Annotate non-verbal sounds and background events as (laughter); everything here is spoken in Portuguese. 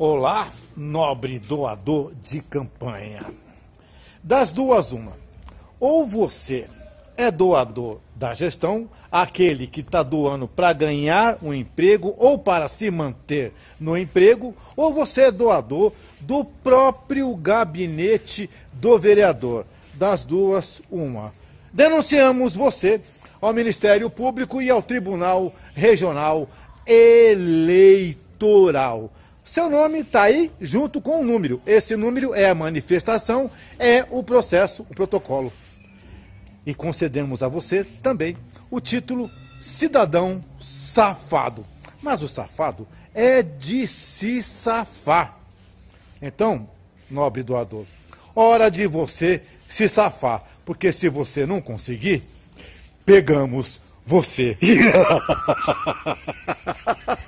Olá, nobre doador de campanha. Das duas, uma. Ou você é doador da gestão, aquele que está doando para ganhar um emprego ou para se manter no emprego, ou você é doador do próprio gabinete do vereador. Das duas, uma. Denunciamos você ao Ministério Público e ao Tribunal Regional Eleitoral. Seu nome está aí junto com o um número. Esse número é a manifestação, é o processo, o protocolo. E concedemos a você também o título cidadão safado. Mas o safado é de se safar. Então, nobre doador, hora de você se safar, porque se você não conseguir, pegamos você. (laughs)